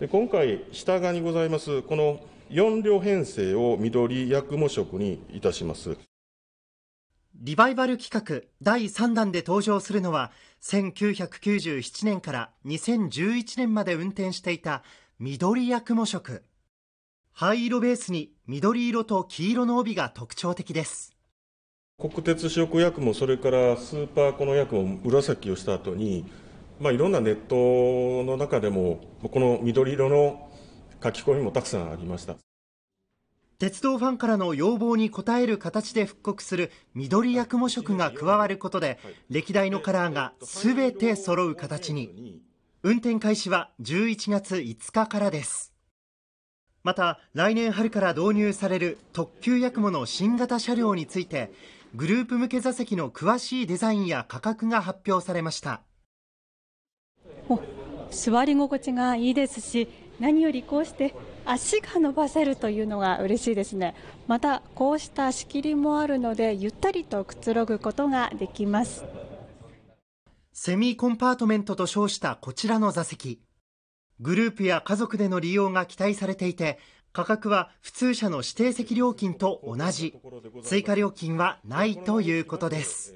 で今回、下側にございます、この4両編成を緑役務職にいたします。リバイバル企画第3弾で登場するのは、1997年から2011年まで運転していた緑役務色灰色ベースに緑色と黄色の帯が特徴的です。国鉄主役もそれからスーパーこの役も紫をした後に、まあ、いろんなネットの中でも、この緑色の書き込みもたくさんありました。鉄道ファンからの要望に応える形で復刻する緑やくも色が加わることで、歴代のカラーがすべて揃う形に。運転開始は11月5日からです。また、来年春から導入される特急やくもの新型車両について、グループ向け座席の詳しいデザインや価格が発表されました。座り心地がいいですし何よりこうして足が伸ばせるというのが嬉しいですねまたこうした仕切りもあるのでゆったりとくつろぐことができますセミコンパートメントと称したこちらの座席グループや家族での利用が期待されていて価格は普通車の指定席料金と同じ追加料金はないということです